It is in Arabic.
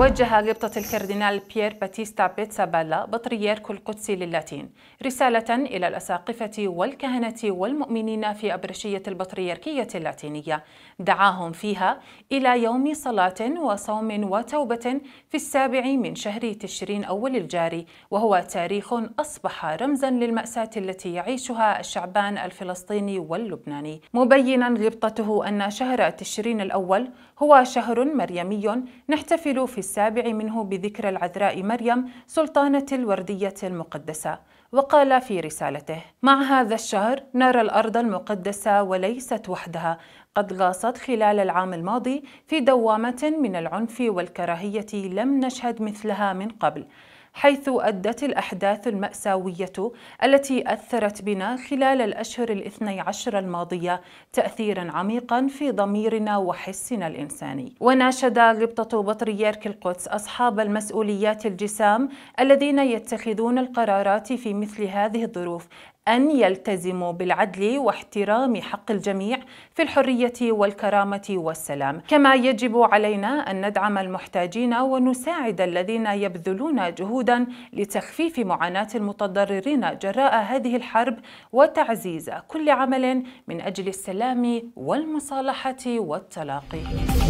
وجه قبطة الكاردينال بيير باتيستا بيتسابالا بطريرك القدس للاتين رسالة إلى الأساقفة والكهنة والمؤمنين في أبرشية البطريركية اللاتينية دعاهم فيها إلى يوم صلاة وصوم وتوبة في السابع من شهر تشرين أول الجاري وهو تاريخ أصبح رمزا للمأساة التي يعيشها الشعبان الفلسطيني واللبناني مبينا غبطته أن شهر تشرين الأول هو شهر مريمي نحتفل في السابع منه بذكرى العذراء مريم سلطانة الوردية المقدسة وقال في رسالته مع هذا الشهر نرى الأرض المقدسة وليست وحدها قد غاصت خلال العام الماضي في دوامة من العنف والكراهية لم نشهد مثلها من قبل حيث أدت الأحداث المأساوية التي أثرت بنا خلال الأشهر الاثني عشر الماضية تأثيرا عميقا في ضميرنا وحسنا الإنساني وناشد غبطة بطريرك القدس أصحاب المسؤوليات الجسام الذين يتخذون القرارات في مثل هذه الظروف أن يلتزموا بالعدل واحترام حق الجميع في الحرية والكرامة والسلام كما يجب علينا أن ندعم المحتاجين ونساعد الذين يبذلون جهودا لتخفيف معاناة المتضررين جراء هذه الحرب وتعزيز كل عمل من أجل السلام والمصالحة والتلاقي